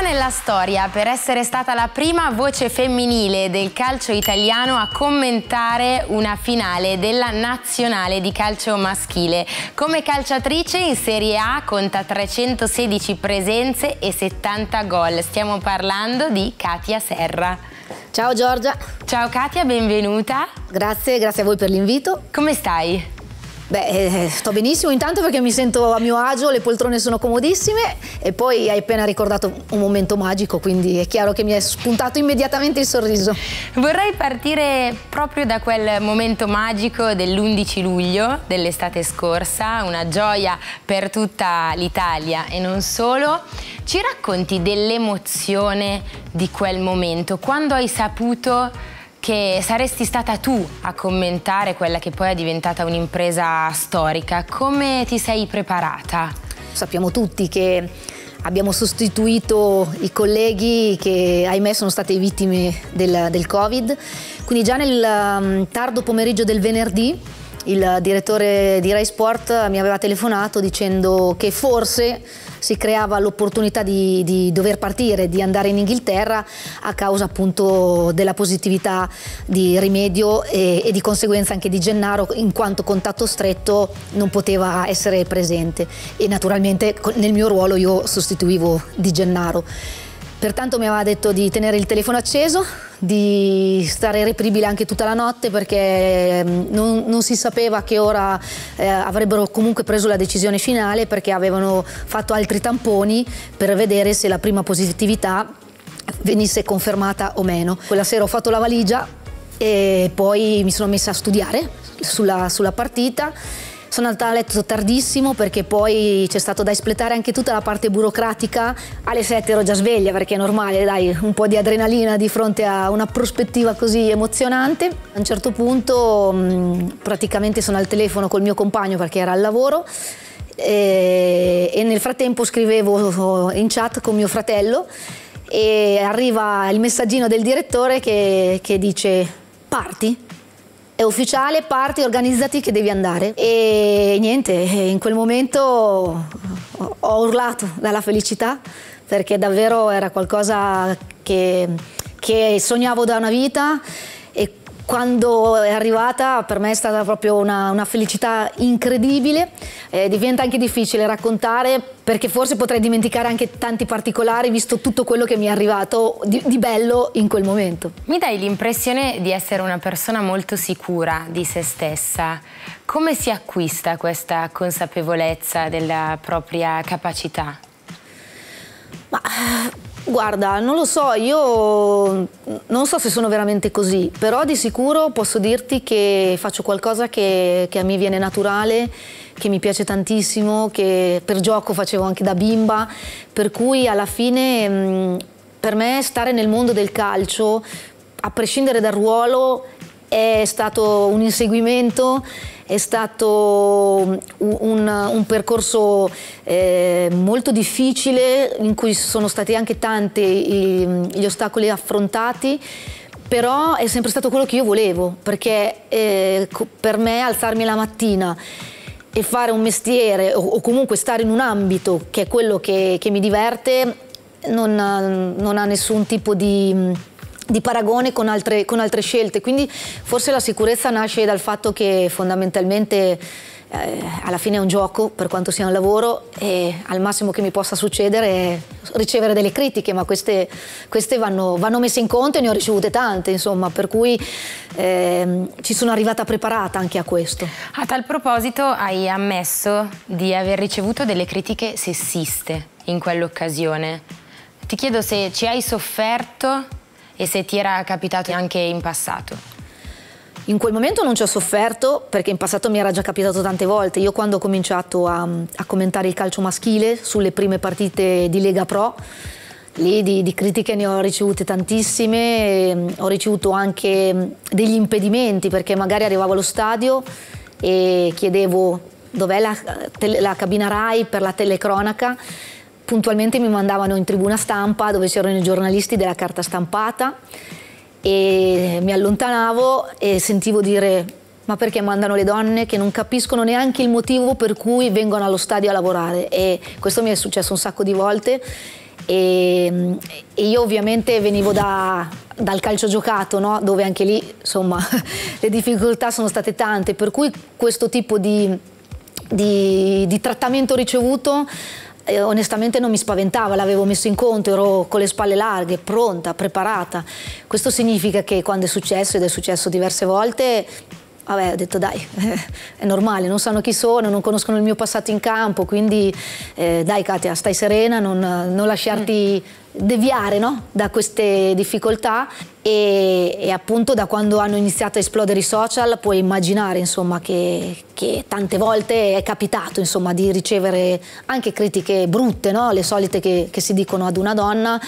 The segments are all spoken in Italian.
Nota nella storia per essere stata la prima voce femminile del calcio italiano a commentare una finale della nazionale di calcio maschile. Come calciatrice in Serie A conta 316 presenze e 70 gol. Stiamo parlando di Katia Serra. Ciao Giorgia. Ciao Katia, benvenuta. Grazie, grazie a voi per l'invito. Come stai? Beh, eh, sto benissimo intanto perché mi sento a mio agio, le poltrone sono comodissime e poi hai appena ricordato un momento magico, quindi è chiaro che mi è spuntato immediatamente il sorriso. Vorrei partire proprio da quel momento magico dell'11 luglio dell'estate scorsa, una gioia per tutta l'Italia e non solo. Ci racconti dell'emozione di quel momento, quando hai saputo che saresti stata tu a commentare quella che poi è diventata un'impresa storica. Come ti sei preparata? Sappiamo tutti che abbiamo sostituito i colleghi che ahimè sono state vittime del, del Covid, quindi già nel um, tardo pomeriggio del venerdì il direttore di Rai Sport mi aveva telefonato dicendo che forse si creava l'opportunità di, di, dover partire, di andare in Inghilterra a causa appunto della positività di Rimedio e, e di conseguenza anche di Gennaro in quanto contatto stretto non poteva essere presente e naturalmente nel mio ruolo io sostituivo di Gennaro. Pertanto mi aveva detto di tenere il telefono acceso, di stare repribile anche tutta la notte perché mm, non, non si sapeva che ora eh, avrebbero comunque preso la decisione finale perché avevano fatto altri tamponi per vedere se la prima positività venisse confermata o meno. Quella sera ho fatto la valigia e poi mi sono messa a studiare sulla, sulla partita sono andata a letto tardissimo perché poi c'è stato da espletare anche tutta la parte burocratica. Alle 7 ero già sveglia perché è normale, dai, un po' di adrenalina di fronte a una prospettiva così emozionante. A un certo punto mm, praticamente sono al telefono col mio compagno perché era al lavoro e, e nel frattempo scrivevo oh, in chat con mio fratello e arriva il messaggino del direttore che, che dice parti è ufficiale, parti, organizzati che devi andare. E niente, eh, in quel momento ho urlato dalla felicità perché davvero era qualcosa che, che sognavo da una vita quando è arrivata per me è stata proprio una, una felicità incredibile, eh, diventa anche difficile raccontare perché forse potrei dimenticare anche tanti particolari visto tutto quello che mi è arrivato di, di bello in quel momento. Mi dai l'impressione di essere una persona molto sicura di se stessa, come si acquista questa consapevolezza della propria capacità? Ma Guarda, non lo so, io non so se sono veramente così, però di sicuro posso dirti che faccio qualcosa che, che, a me viene naturale, che mi piace tantissimo, che per gioco facevo anche da bimba, per cui alla fine mm, per me stare nel mondo del calcio, a prescindere dal ruolo, è stato un inseguimento è stato mm, un, un, percorso eh, molto difficile in cui sono stati anche tanti i, gli ostacoli affrontati però è sempre stato quello che io volevo perché eh, per me alzarmi la mattina e fare un mestiere o, o comunque stare in un ambito che è quello che, che mi diverte non, non ha nessun tipo di mm, di paragone con altre, con altre scelte, quindi forse la sicurezza nasce dal fatto che fondamentalmente eh, alla fine è un gioco per quanto sia un lavoro e al massimo che mi possa succedere è ricevere delle critiche, ma queste, queste vanno, vanno, messe in conto e ne ho ricevute tante, insomma, per cui eh, ci sono arrivata preparata anche a questo. A tal proposito hai ammesso di aver ricevuto delle critiche sessiste in quell'occasione. Ti chiedo se ci hai sofferto e se ti era capitato anche in passato. In quel momento non ci ho sofferto perché in passato mi era già capitato tante volte. Io quando ho cominciato a, a commentare il calcio maschile sulle prime partite di Lega Pro, lì di, di critiche ne ho ricevute tantissime, ho ricevuto anche degli impedimenti perché magari arrivavo allo stadio e chiedevo dov'è la, la cabina RAI per la telecronaca puntualmente mi mandavano in tribuna stampa dove c'erano i giornalisti della carta stampata e mi allontanavo e sentivo dire ma perché mandano le donne che non capiscono neanche il motivo per cui vengono allo stadio a lavorare e questo mi è successo un sacco di volte e, e io ovviamente venivo da, dal calcio giocato no? dove anche lì insomma le difficoltà sono state tante per cui questo tipo di, di, di trattamento ricevuto eh, onestamente non mi spaventava, l'avevo messo in conto, ero con le spalle larghe, pronta, preparata. Questo significa che quando è successo, ed è successo diverse volte, Vabbè, ho detto dai, è normale, non sanno chi sono, non conoscono il mio passato in campo, quindi eh, dai Katia, stai serena, non, non lasciarti mm. deviare no? da queste difficoltà e, e, appunto da quando hanno iniziato a esplodere i social puoi immaginare insomma, che, che, tante volte è capitato insomma, di ricevere anche critiche brutte, no? le solite che, che si dicono ad una donna,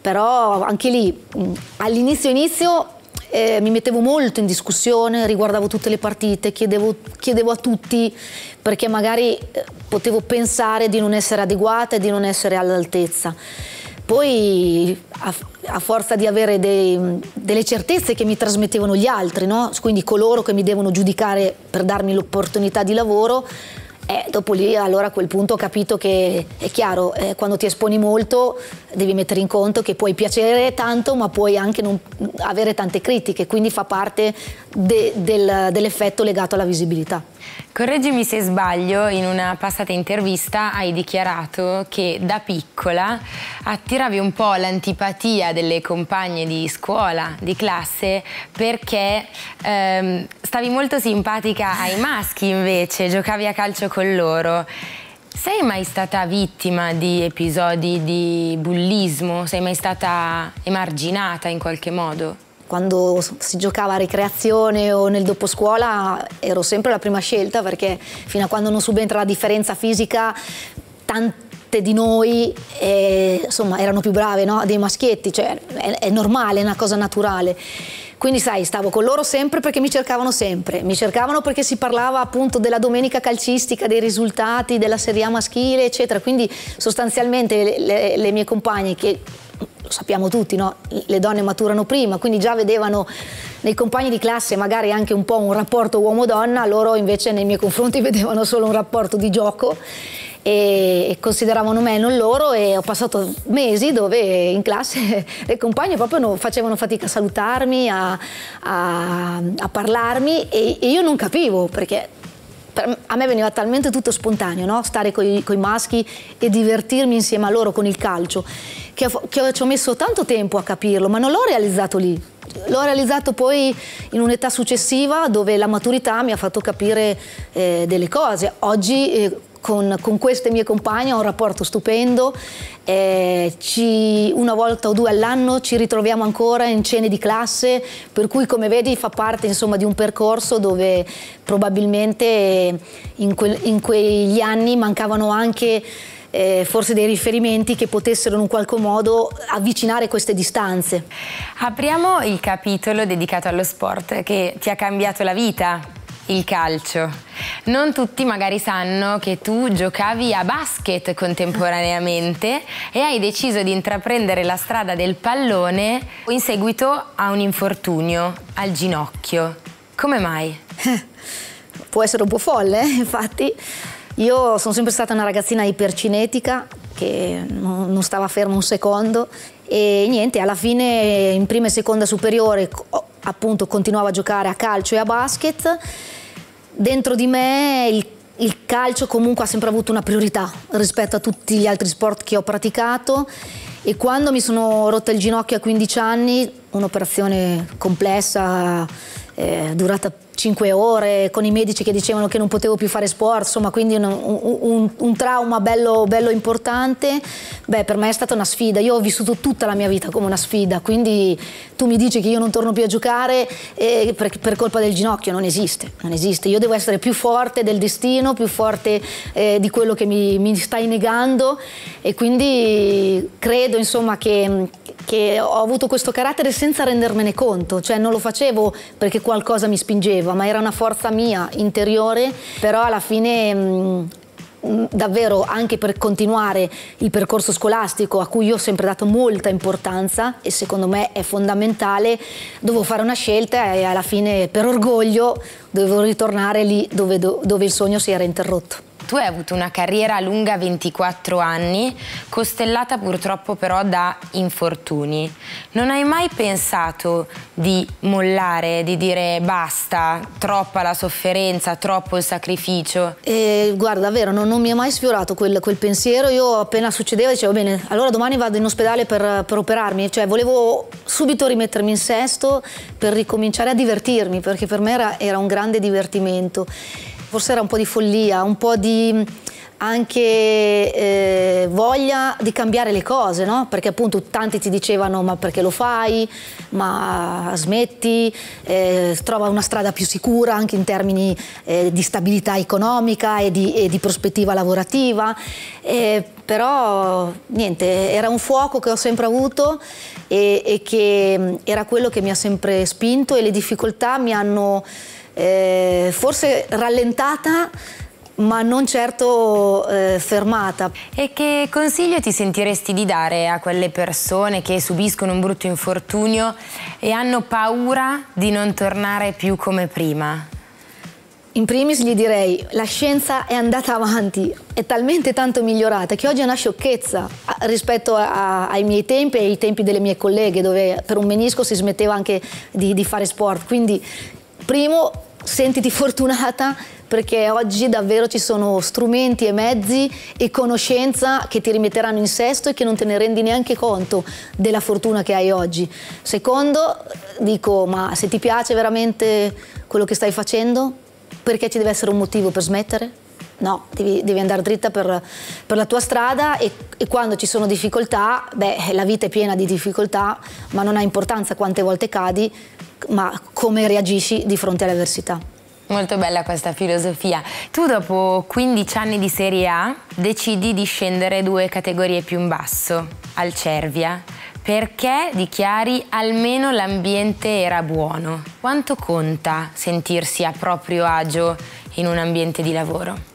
però anche lì mm, all'inizio inizio, inizio eh, mi mettevo molto in discussione, riguardavo tutte le partite, chiedevo, chiedevo a tutti perché magari eh, potevo pensare di non essere adeguata e di non essere all'altezza. Poi a, a, forza di avere dei, delle certezze che mi trasmettevano gli altri, no? quindi coloro che mi devono giudicare per darmi l'opportunità di lavoro, eh, dopo lì allora a quel punto ho capito che è chiaro, eh, quando ti esponi molto devi mettere in conto che puoi piacere tanto ma puoi anche non avere tante critiche, quindi fa parte de, del, dell'effetto legato alla visibilità. Correggimi se sbaglio, in una passata intervista hai dichiarato che da piccola attiravi un po' l'antipatia delle compagne di scuola, di classe, perché ehm, stavi molto simpatica ai maschi invece, giocavi a calcio con loro. Sei mai stata vittima di episodi di bullismo? Sei mai stata emarginata in qualche modo? quando si giocava a ricreazione o nel doposcuola ero sempre la prima scelta perché fino a quando non subentra la differenza fisica tante di noi eh, insomma, erano più brave no? dei maschietti, cioè è, è normale, è una cosa naturale. Quindi sai, stavo con loro sempre perché mi cercavano sempre, mi cercavano perché si parlava appunto della domenica calcistica, dei risultati, della Serie A maschile, eccetera. Quindi sostanzialmente le, le, le mie compagne che lo sappiamo tutti, no? le donne maturano prima, quindi già vedevano nei compagni di classe magari anche un po' un rapporto uomo-donna, loro invece nei miei confronti vedevano solo un rapporto di gioco e consideravano me e non loro e ho passato mesi dove in classe le compagne proprio facevano fatica a salutarmi, a, a, a parlarmi e, e io non capivo perché a me veniva talmente tutto spontaneo, no? stare con i maschi e divertirmi insieme a loro con il calcio che, che ci ho messo tanto tempo a capirlo, ma non l'ho realizzato lì. L'ho realizzato poi in un'età successiva dove la maturità mi ha fatto capire eh, delle cose. Oggi eh, con, con, queste mie compagne ho un rapporto stupendo, eh, ci, una volta o due all'anno ci ritroviamo ancora in cene di classe, per cui come vedi fa parte insomma, di un percorso dove probabilmente in, que, in quegli anni mancavano anche eh, forse dei riferimenti che potessero in un qualche modo avvicinare queste distanze. Apriamo il capitolo dedicato allo sport che ti ha cambiato la vita, il calcio. Non tutti magari sanno che tu giocavi a basket contemporaneamente e hai deciso di intraprendere la strada del pallone in seguito a un infortunio al ginocchio. Come mai? Può essere un po' folle, eh, infatti. Io sono sempre stata una ragazzina ipercinetica che non stava ferma un secondo e niente, alla fine in prima e seconda superiore appunto continuavo a giocare a calcio e a basket. Dentro di me il, il calcio comunque ha sempre avuto una priorità rispetto a tutti gli altri sport che ho praticato e quando mi sono rotta il ginocchio a 15 anni, un'operazione complessa, eh, durata 5 ore con i medici che dicevano che non potevo più fare sport, insomma quindi un, un, un trauma bello, bello, importante, beh per me è stata una sfida, io ho vissuto tutta la mia vita come una sfida, quindi tu mi dici che io non torno più a giocare eh, per, per, colpa del ginocchio, non esiste, non esiste, io devo essere più forte del destino, più forte eh, di quello che mi, mi stai negando e quindi credo insomma che che ho avuto questo carattere senza rendermene conto, cioè non lo facevo perché qualcosa mi spingeva, ma era una forza mia interiore, però alla fine mh, mm, mm, davvero anche per continuare il percorso scolastico a cui io ho sempre dato molta importanza e secondo me è fondamentale, dovevo fare una scelta e alla fine per orgoglio dovevo ritornare lì dove, dove il sogno si era interrotto tu hai avuto una carriera lunga 24 anni, costellata purtroppo però da infortuni. Non hai mai pensato di mollare, di dire basta, troppa la sofferenza, troppo il sacrificio? Eh, guarda, vero, non, non, mi è mai sfiorato quel, quel, pensiero. Io appena succedeva dicevo bene, allora domani vado in ospedale per, per operarmi. Cioè volevo subito rimettermi in sesto per ricominciare a divertirmi, perché per me era, era un grande divertimento forse era un po' di follia, un po' di anche eh, voglia di cambiare le cose, no? Perché appunto tanti ti dicevano ma perché lo fai, ma smetti, eh, trova una strada più sicura anche in termini eh, di stabilità economica e di, e di prospettiva lavorativa. Eh, però niente, era un fuoco che ho sempre avuto e, e che era quello che mi ha sempre spinto e le difficoltà mi hanno eh, forse rallentata ma non certo eh, fermata. E che consiglio ti sentiresti di dare a quelle persone che subiscono un brutto infortunio e hanno paura di non tornare più come prima? In primis gli direi la scienza è andata avanti, è talmente tanto migliorata che oggi è una sciocchezza rispetto a, ai miei tempi e ai tempi delle mie colleghe dove per un menisco si smetteva anche di, di fare sport. Quindi primo sentiti fortunata perché oggi davvero ci sono strumenti e mezzi e conoscenza che ti rimetteranno in sesto e che non te ne rendi neanche conto della fortuna che hai oggi. Secondo, dico, ma se ti piace veramente quello che stai facendo, perché ci deve essere un motivo per smettere? No, devi, devi andare dritta per, per, la tua strada e, e quando ci sono difficoltà, beh, la vita è piena di difficoltà, ma non ha importanza quante volte cadi, ma come reagisci di fronte all'avversità. Molto bella questa filosofia. Tu dopo 15 anni di Serie A decidi di scendere due categorie più in basso, al Cervia, perché dichiari almeno l'ambiente era buono. Quanto conta sentirsi a proprio agio in un ambiente di lavoro?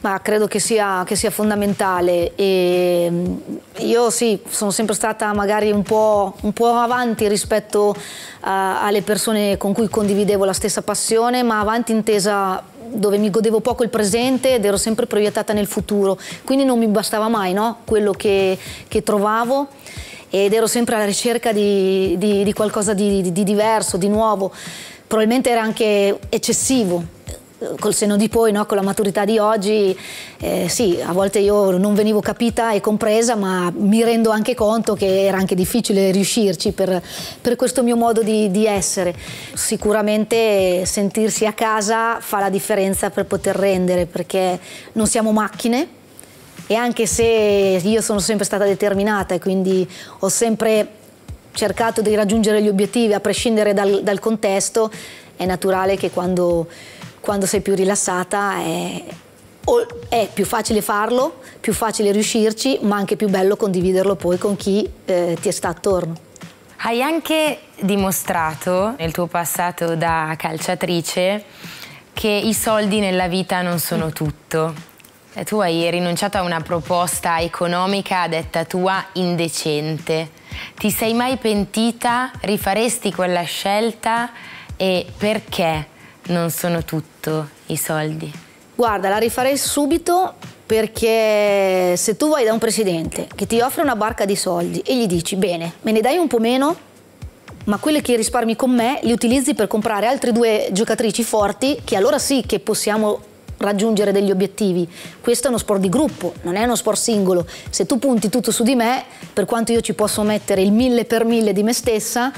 Ma credo che sia, che sia fondamentale. E mm, io sì, sono sempre stata magari un po', un po avanti rispetto a, alle persone con cui condividevo la stessa passione, ma avanti intesa dove mi godevo poco il presente ed ero sempre proiettata nel futuro, quindi non mi bastava mai no? quello che, che, trovavo ed ero sempre alla ricerca di, di, di qualcosa di, di diverso, di nuovo, probabilmente era anche eccessivo, col senno di poi, no? con la maturità di oggi, eh, sì, a volte io non venivo capita e compresa, ma mi rendo anche conto che era anche difficile riuscirci per, per questo mio modo di, di, essere. Sicuramente sentirsi a casa fa la differenza per poter rendere, perché non siamo macchine e anche se io sono sempre stata determinata e quindi ho sempre cercato di raggiungere gli obiettivi a prescindere dal, dal contesto, è naturale che quando quando sei più rilassata è, è più facile farlo, più facile riuscirci, ma anche più bello condividerlo poi con chi eh, ti sta attorno. Hai anche dimostrato nel tuo passato da calciatrice che i soldi nella vita non sono tutto. Tu hai rinunciato a una proposta economica detta tua indecente. Ti sei mai pentita? Rifaresti quella scelta? E perché? non sono tutto i soldi. Guarda, la rifarei subito perché se tu vai da un presidente che ti offre una barca di soldi e gli dici bene, me ne dai un po' meno, ma quelli che risparmi con me li utilizzi per comprare altre due giocatrici forti che allora sì che possiamo raggiungere degli obiettivi. Questo è uno sport di gruppo, non è uno sport singolo. Se tu punti tutto su di me, per quanto io ci posso mettere il mille per mille di me stessa,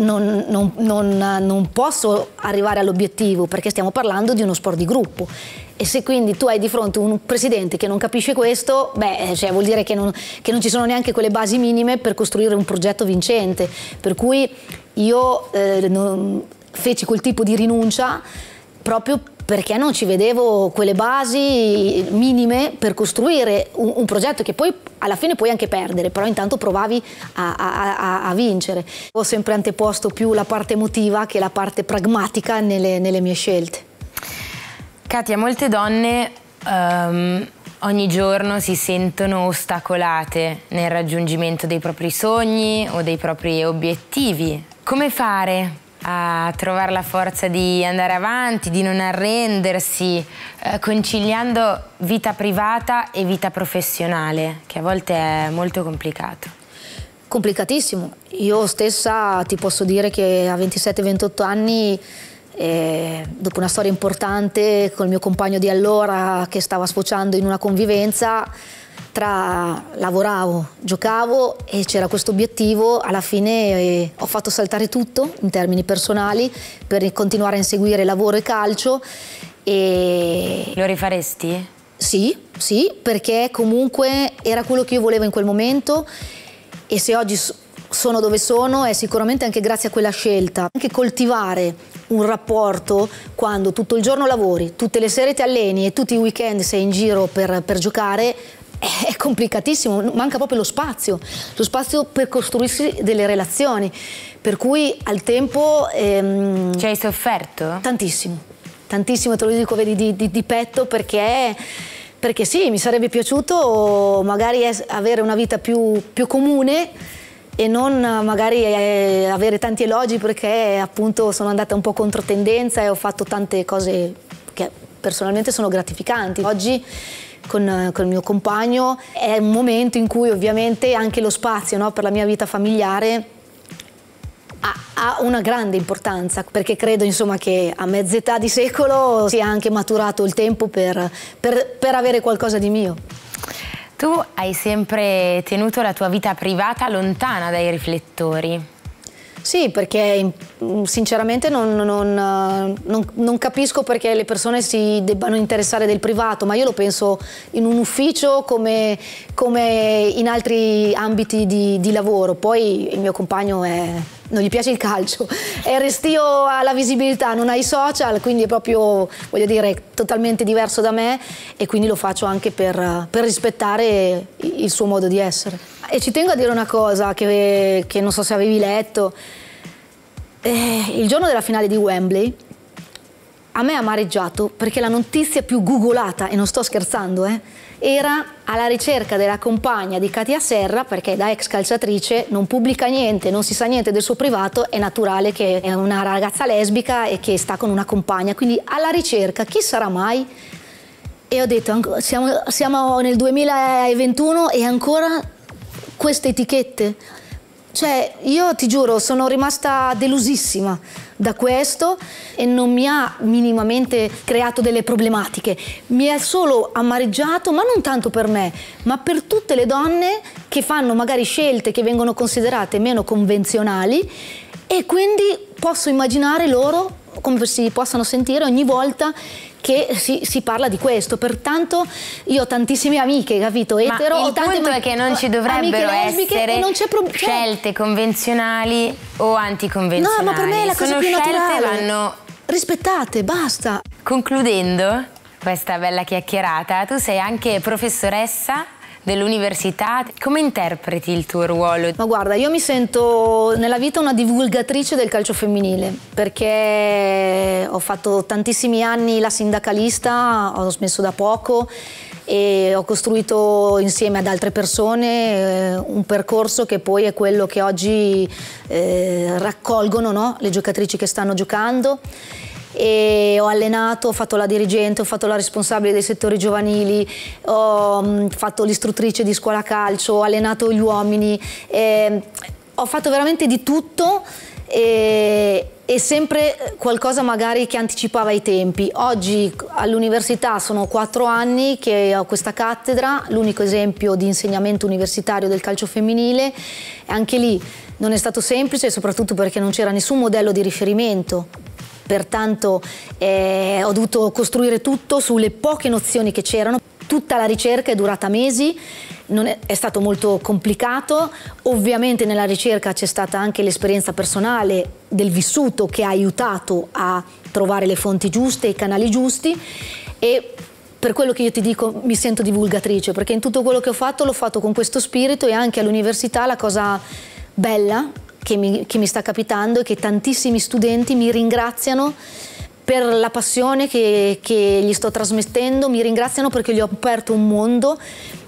non, non, non, non posso arrivare all'obiettivo perché stiamo parlando di uno sport di gruppo e se quindi tu hai di fronte un presidente che non capisce questo, beh, eh, cioè vuol dire che non, che non, ci sono neanche quelle basi minime per costruire un progetto vincente. Per cui io eh, feci quel tipo di rinuncia proprio per perché non ci vedevo quelle basi minime per costruire un, un progetto che poi alla fine puoi anche perdere, però intanto provavi a, a, a, a, vincere. Ho sempre anteposto più la parte emotiva che la parte pragmatica nelle, nelle mie scelte. Katia, molte donne um, ogni giorno si sentono ostacolate nel raggiungimento dei propri sogni o dei propri obiettivi. Come fare a trovare la forza di andare avanti, di non arrendersi, eh, conciliando vita privata e vita professionale, che a volte è molto complicato. Complicatissimo. Io stessa ti posso dire che a 27-28 anni e dopo una storia importante col mio compagno di allora che stava sfociando in una convivenza, tra lavoravo, giocavo e c'era questo obiettivo, alla fine eh, ho fatto saltare tutto in termini personali per continuare a inseguire lavoro e calcio. E... Lo rifaresti? Sì, sì, perché comunque era quello che io volevo in quel momento e se oggi sono dove sono è sicuramente anche grazie a quella scelta. Anche coltivare un rapporto quando tutto il giorno lavori, tutte le sere ti alleni e tutti i weekend sei in giro per, per giocare, è complicatissimo, manca proprio lo spazio, lo spazio per costruirsi delle relazioni, per cui al tempo... Ehm, Ci hai sofferto? Tantissimo, tantissimo, te lo dico vedi, di, di, di petto perché, perché sì, mi sarebbe piaciuto magari avere una vita più, più comune, e non eh, magari eh, avere tanti elogi perché appunto sono andata un po' contro tendenza e ho fatto tante cose che personalmente sono gratificanti. Oggi con, eh, con, il mio compagno è un momento in cui ovviamente anche lo spazio no, per la mia vita familiare ha, ha, una grande importanza perché credo insomma che a mezz'età di secolo sia anche maturato il tempo per, per, per avere qualcosa di mio. Tu hai sempre tenuto la tua vita privata lontana dai riflettori. Sì, perché sinceramente non, non, eh, non, non, capisco perché le persone si debbano interessare del privato, ma io lo penso in un ufficio come, come in altri ambiti di, di lavoro. Poi il mio compagno è non gli piace il calcio, è restio alla visibilità, non ha i social, quindi è proprio, voglio dire, totalmente diverso da me e quindi lo faccio anche per, per rispettare il suo modo di essere. E ci tengo a dire una cosa che, che non so se avevi letto. Eh, il giorno della finale di Wembley a me ha amareggiato perché la notizia più googolata, e non sto scherzando, eh, era alla ricerca della compagna di Katia Serra perché da ex calciatrice non pubblica niente, non si sa niente del suo privato, è naturale che è una ragazza lesbica e che sta con una compagna, quindi alla ricerca chi sarà mai? E ho detto, siamo, siamo nel 2021 e ancora queste etichette? Cioè, io ti giuro, sono rimasta delusissima da questo e non mi ha minimamente creato delle problematiche, mi ha solo amareggiato, ma non tanto per me, ma per tutte le donne che fanno magari scelte che vengono considerate meno convenzionali e quindi posso immaginare loro come si possano sentire ogni volta che si, si, parla di questo. Pertanto io ho tantissime amiche, capito? Etero, Ma il punto è che non ci dovrebbero essere cioè scelte convenzionali o anticonvenzionali. No, ma per me è la cosa Sono più naturale. Vanno... Rispettate, basta. Concludendo questa bella chiacchierata, tu sei anche professoressa dell'università. Come interpreti il tuo ruolo? Ma guarda, io mi sento nella vita una divulgatrice del calcio femminile perché ho fatto tantissimi anni la sindacalista, ho smesso da poco e ho costruito insieme ad altre persone eh, un percorso che poi è quello che oggi eh, raccolgono no? le giocatrici che stanno giocando e ho allenato, ho fatto la dirigente, ho fatto la responsabile dei settori giovanili, ho mm, fatto l'istruttrice di scuola calcio, ho allenato gli uomini, eh, ho fatto veramente di tutto. E, e, sempre qualcosa magari che anticipava i tempi. Oggi all'università sono quattro anni che ho questa cattedra, l'unico esempio di insegnamento universitario del calcio femminile, e anche lì non è stato semplice soprattutto perché non c'era nessun modello di riferimento pertanto eh, ho dovuto costruire tutto sulle poche nozioni che c'erano. Tutta la ricerca è durata mesi, è, è, stato molto complicato, ovviamente nella ricerca c'è stata anche l'esperienza personale del vissuto che ha aiutato a trovare le fonti giuste, i canali giusti e per quello che io ti dico mi sento divulgatrice perché in tutto quello che ho fatto l'ho fatto con questo spirito e anche all'università la cosa bella che mi, che mi sta capitando e che tantissimi studenti mi ringraziano per la passione che, che, gli sto trasmettendo, mi ringraziano perché gli ho aperto un mondo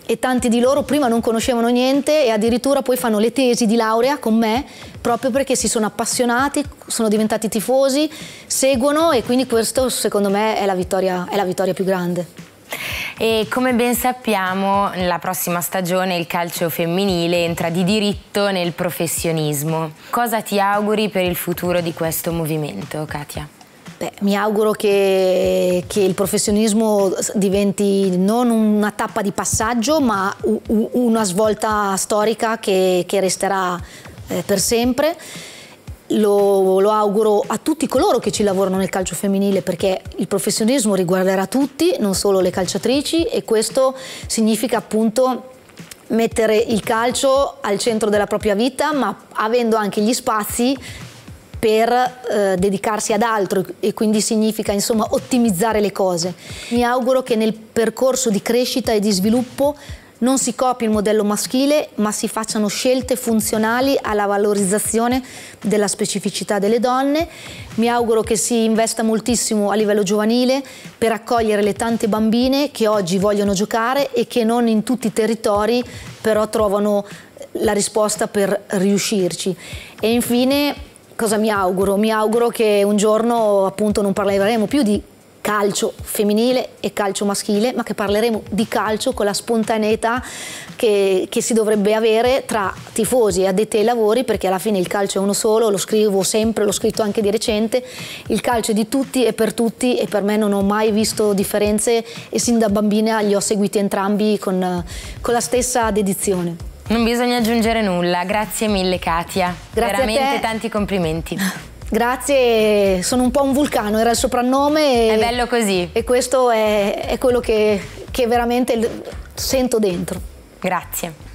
e tanti di loro prima non conoscevano niente e addirittura poi fanno le tesi di laurea con me proprio perché si sono appassionati, sono diventati tifosi, seguono e quindi questo secondo me è la vittoria, è la vittoria più grande. E come ben sappiamo, la prossima stagione il calcio femminile entra di diritto nel professionismo. Cosa ti auguri per il futuro di questo movimento, Katia? Beh, mi auguro che, che, il professionismo diventi non una tappa di passaggio, ma una svolta storica che, che resterà eh, per sempre lo, lo, auguro a tutti coloro che ci lavorano nel calcio femminile perché il professionismo riguarderà tutti, non solo le calciatrici e questo significa appunto mettere il calcio al centro della propria vita ma avendo anche gli spazi per eh, dedicarsi ad altro e quindi significa insomma ottimizzare le cose. Mi auguro che nel percorso di crescita e di sviluppo non si copia il modello maschile, ma si facciano scelte funzionali alla valorizzazione della specificità delle donne. Mi auguro che si investa moltissimo a livello giovanile per accogliere le tante bambine che oggi vogliono giocare e che non in tutti i territori però trovano la risposta per riuscirci. E infine cosa mi auguro? Mi auguro che un giorno appunto non parleremo più di calcio femminile e calcio maschile, ma che parleremo di calcio con la spontaneità che, che, si dovrebbe avere tra tifosi e addetti ai lavori, perché alla fine il calcio è uno solo, lo scrivo sempre, l'ho scritto anche di recente, il calcio è di tutti e per tutti e per me non ho mai visto differenze e sin da bambina li ho seguiti entrambi con, con la stessa dedizione. Non bisogna aggiungere nulla, grazie mille Katia, grazie veramente tanti complimenti. Grazie, sono un po' un vulcano, era il soprannome. E, è bello così. E questo è, è quello che, che veramente sento dentro. Grazie.